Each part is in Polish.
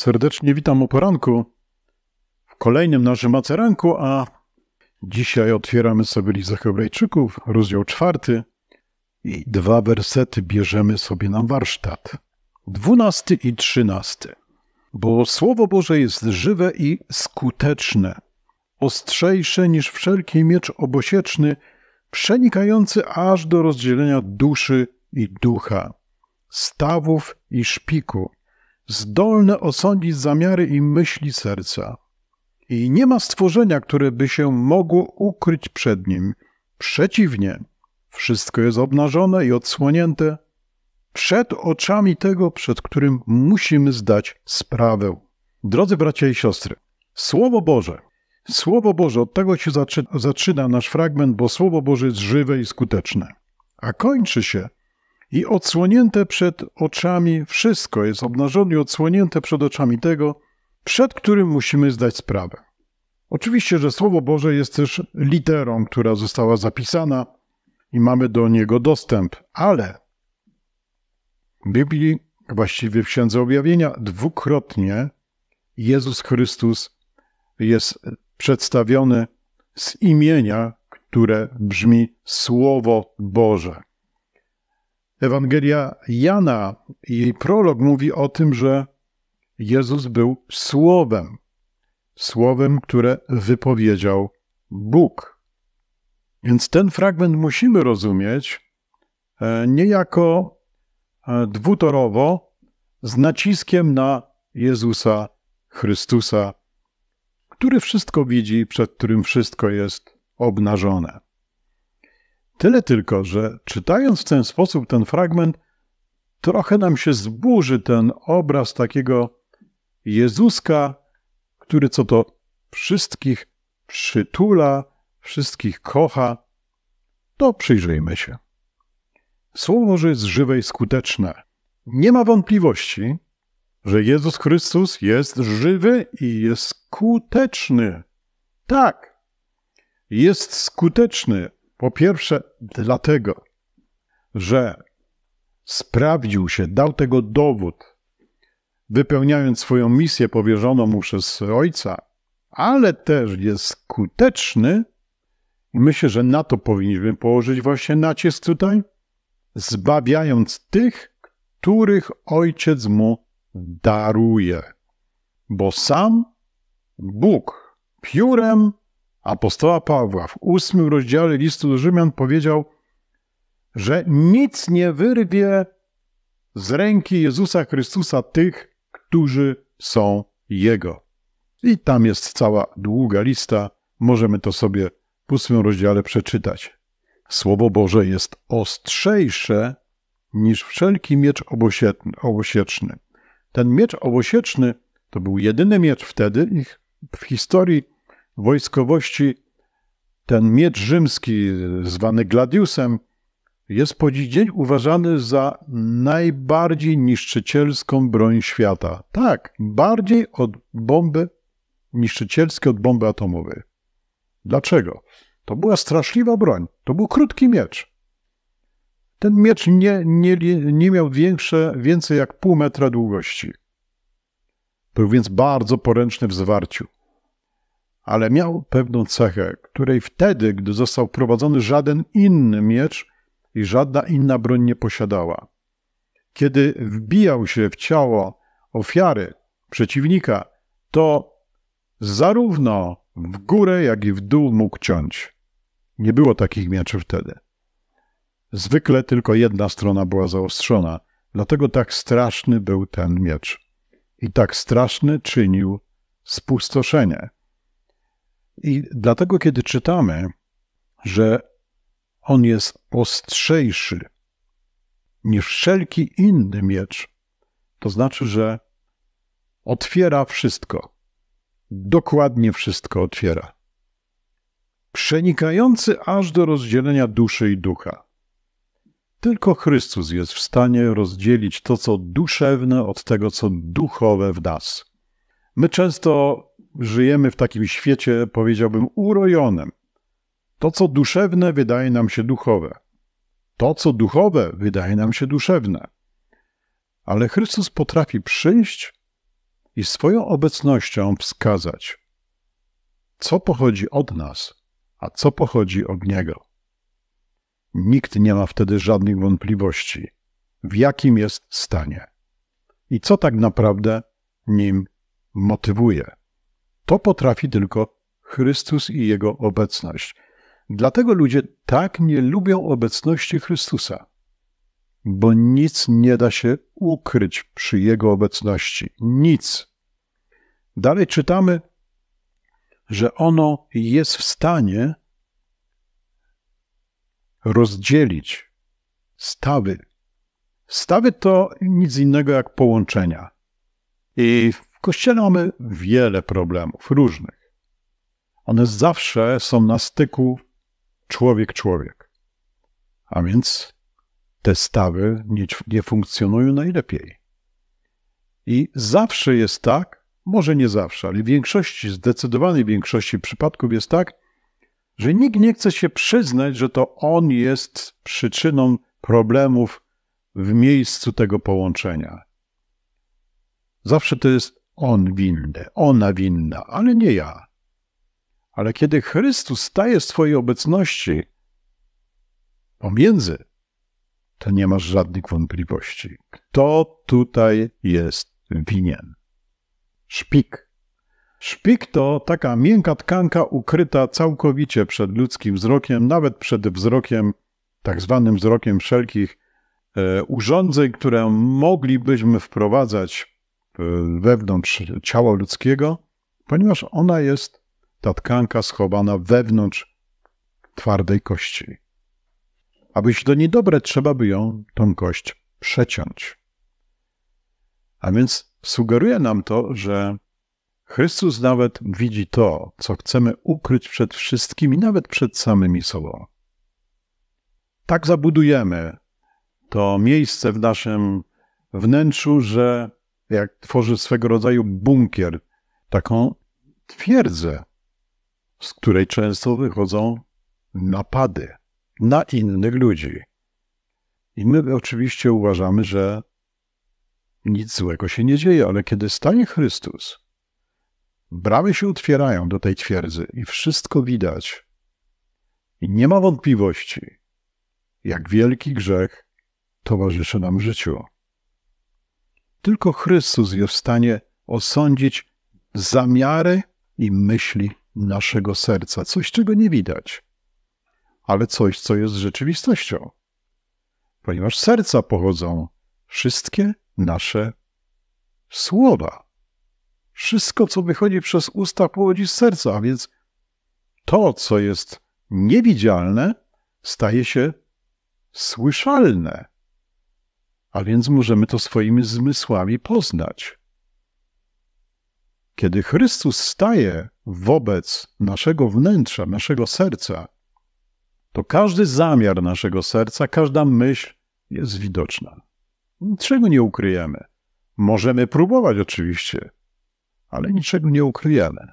Serdecznie witam o poranku w kolejnym naszym maceranku, a dzisiaj otwieramy sobie Lizę Hebrajczyków, rozdział czwarty i dwa wersety bierzemy sobie na warsztat. Dwunasty i trzynasty. Bo Słowo Boże jest żywe i skuteczne, ostrzejsze niż wszelki miecz obosieczny, przenikający aż do rozdzielenia duszy i ducha, stawów i szpiku zdolne osądzić zamiary i myśli serca. I nie ma stworzenia, które by się mogło ukryć przed nim. Przeciwnie, wszystko jest obnażone i odsłonięte przed oczami tego, przed którym musimy zdać sprawę. Drodzy bracia i siostry, Słowo Boże, Słowo Boże, od tego się zaczyna, zaczyna nasz fragment, bo Słowo Boże jest żywe i skuteczne, a kończy się i odsłonięte przed oczami wszystko jest obnażone i odsłonięte przed oczami tego, przed którym musimy zdać sprawę. Oczywiście, że Słowo Boże jest też literą, która została zapisana i mamy do niego dostęp, ale w Biblii, właściwie w Księdze Objawienia, dwukrotnie Jezus Chrystus jest przedstawiony z imienia, które brzmi Słowo Boże. Ewangelia Jana i jej prolog mówi o tym, że Jezus był słowem, słowem, które wypowiedział Bóg. Więc ten fragment musimy rozumieć e, niejako e, dwutorowo, z naciskiem na Jezusa Chrystusa, który wszystko widzi, przed którym wszystko jest obnażone. Tyle tylko, że czytając w ten sposób ten fragment, trochę nam się zburzy ten obraz takiego Jezuska, który co to wszystkich przytula, wszystkich kocha. To przyjrzyjmy się. Słowo Boże jest żywe i skuteczne. Nie ma wątpliwości, że Jezus Chrystus jest żywy i jest skuteczny. Tak, jest skuteczny. Po pierwsze, dlatego, że sprawdził się, dał tego dowód, wypełniając swoją misję powierzoną mu przez ojca, ale też jest skuteczny. Myślę, że na to powinniśmy położyć właśnie nacisk tutaj, zbawiając tych, których ojciec mu daruje. Bo sam Bóg piórem apostoła Pawła w ósmym rozdziale listu do Rzymian powiedział, że nic nie wyrwie z ręki Jezusa Chrystusa tych, którzy są Jego. I tam jest cała długa lista, możemy to sobie w ósmym rozdziale przeczytać. Słowo Boże jest ostrzejsze niż wszelki miecz obosieczny. Ten miecz obosieczny to był jedyny miecz wtedy w historii wojskowości ten miecz rzymski, zwany gladiusem, jest po dziś dzień uważany za najbardziej niszczycielską broń świata. Tak, bardziej od bomby niszczycielskiej, od bomby atomowej. Dlaczego? To była straszliwa broń. To był krótki miecz. Ten miecz nie, nie, nie miał większe, więcej jak pół metra długości. Był więc bardzo poręczny w zwarciu ale miał pewną cechę, której wtedy, gdy został prowadzony żaden inny miecz i żadna inna broń nie posiadała. Kiedy wbijał się w ciało ofiary, przeciwnika, to zarówno w górę, jak i w dół mógł ciąć. Nie było takich mieczy wtedy. Zwykle tylko jedna strona była zaostrzona, dlatego tak straszny był ten miecz. I tak straszny czynił spustoszenie. I dlatego, kiedy czytamy, że on jest ostrzejszy niż wszelki inny miecz, to znaczy, że otwiera wszystko. Dokładnie wszystko otwiera. Przenikający aż do rozdzielenia duszy i ducha. Tylko Chrystus jest w stanie rozdzielić to, co duszewne, od tego, co duchowe w nas. My często żyjemy w takim świecie, powiedziałbym, urojonym. To, co duszewne, wydaje nam się duchowe. To, co duchowe, wydaje nam się duszewne. Ale Chrystus potrafi przyjść i swoją obecnością wskazać, co pochodzi od nas, a co pochodzi od Niego. Nikt nie ma wtedy żadnych wątpliwości, w jakim jest stanie i co tak naprawdę nim motywuje. To potrafi tylko Chrystus i Jego obecność. Dlatego ludzie tak nie lubią obecności Chrystusa, bo nic nie da się ukryć przy Jego obecności. Nic. Dalej czytamy, że ono jest w stanie rozdzielić stawy. Stawy to nic innego jak połączenia. I w kościele mamy wiele problemów, różnych. One zawsze są na styku człowiek-człowiek. A więc te stawy nie, nie funkcjonują najlepiej. I zawsze jest tak, może nie zawsze, ale w większości, zdecydowanej większości przypadków jest tak, że nikt nie chce się przyznać, że to on jest przyczyną problemów w miejscu tego połączenia. Zawsze to jest on winny, ona winna, ale nie ja. Ale kiedy Chrystus staje w swojej obecności pomiędzy, to nie masz żadnych wątpliwości. Kto tutaj jest winien? Szpik. Szpik to taka miękka tkanka ukryta całkowicie przed ludzkim wzrokiem, nawet przed wzrokiem, tak zwanym wzrokiem wszelkich e, urządzeń, które moglibyśmy wprowadzać wewnątrz ciała ludzkiego, ponieważ ona jest, ta tkanka, schowana wewnątrz twardej kości. się do niej niedobre, trzeba by ją, tą kość, przeciąć. A więc sugeruje nam to, że Chrystus nawet widzi to, co chcemy ukryć przed wszystkimi, nawet przed samymi sobą. Tak zabudujemy to miejsce w naszym wnętrzu, że jak tworzy swego rodzaju bunkier, taką twierdzę, z której często wychodzą napady na innych ludzi. I my oczywiście uważamy, że nic złego się nie dzieje, ale kiedy stanie Chrystus, bramy się otwierają do tej twierdzy i wszystko widać. I nie ma wątpliwości, jak wielki grzech towarzyszy nam życiu. Tylko Chrystus jest w stanie osądzić zamiary i myśli naszego serca, coś, czego nie widać, ale coś, co jest rzeczywistością. Ponieważ serca pochodzą wszystkie nasze słowa. Wszystko, co wychodzi przez usta, pochodzi z serca, a więc to, co jest niewidzialne, staje się słyszalne a więc możemy to swoimi zmysłami poznać. Kiedy Chrystus staje wobec naszego wnętrza, naszego serca, to każdy zamiar naszego serca, każda myśl jest widoczna. Niczego nie ukryjemy. Możemy próbować oczywiście, ale niczego nie ukryjemy.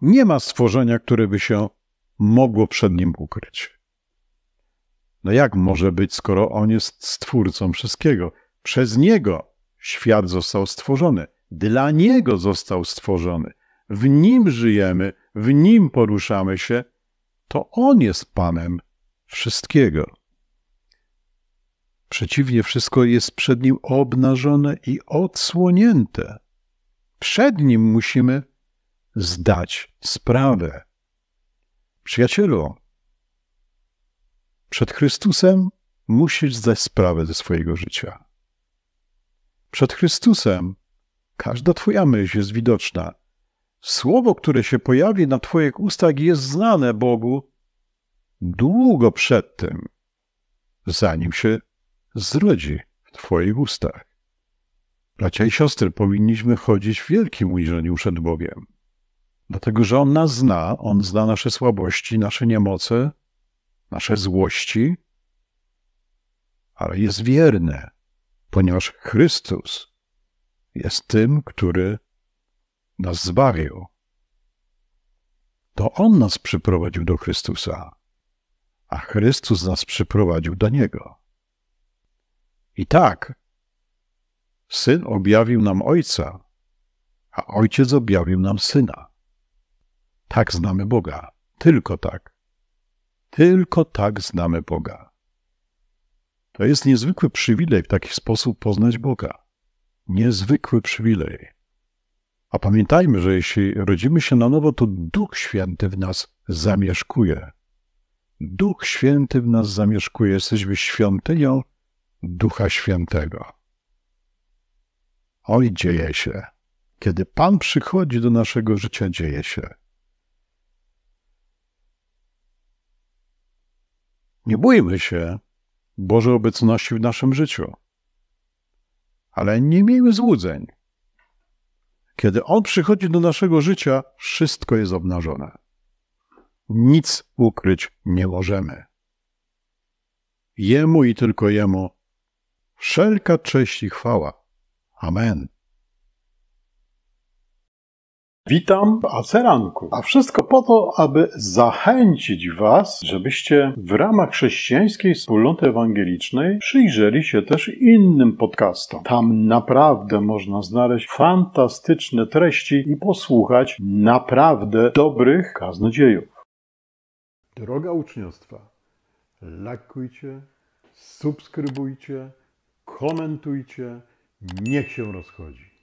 Nie ma stworzenia, które by się mogło przed nim ukryć. No jak może być, skoro on jest stwórcą wszystkiego? Przez niego świat został stworzony, dla niego został stworzony, w nim żyjemy, w nim poruszamy się, to on jest panem wszystkiego. Przeciwnie, wszystko jest przed nim obnażone i odsłonięte. Przed nim musimy zdać sprawę. Przyjacielu, przed Chrystusem musisz zdać sprawę ze swojego życia. Przed Chrystusem każda Twoja myśl jest widoczna. Słowo, które się pojawi na Twoich ustach, jest znane Bogu długo przed tym, zanim się zrodzi w Twoich ustach. Bracia i siostry, powinniśmy chodzić w wielkim ujrzeniu przed Bogiem, dlatego że On nas zna, On zna nasze słabości, nasze niemoce, nasze złości, ale jest wierne, ponieważ Chrystus jest tym, który nas zbawił. To On nas przyprowadził do Chrystusa, a Chrystus nas przyprowadził do Niego. I tak, Syn objawił nam Ojca, a Ojciec objawił nam Syna. Tak znamy Boga, tylko tak. Tylko tak znamy Boga. To jest niezwykły przywilej w taki sposób poznać Boga. Niezwykły przywilej. A pamiętajmy, że jeśli rodzimy się na nowo, to Duch Święty w nas zamieszkuje. Duch Święty w nas zamieszkuje. Jesteśmy świątynią Ducha Świętego. Oj, dzieje się. Kiedy Pan przychodzi do naszego życia, dzieje się. Nie bójmy się Bożej obecności w naszym życiu, ale nie miejmy złudzeń. Kiedy On przychodzi do naszego życia, wszystko jest obnażone. Nic ukryć nie możemy. Jemu i tylko Jemu wszelka cześć i chwała. Amen. Witam w Aceranku, a wszystko po to, aby zachęcić Was, żebyście w ramach chrześcijańskiej wspólnoty ewangelicznej przyjrzeli się też innym podcastom. Tam naprawdę można znaleźć fantastyczne treści i posłuchać naprawdę dobrych kaznodziejów. Droga uczniostwa, lakujcie, subskrybujcie, komentujcie, niech się rozchodzi.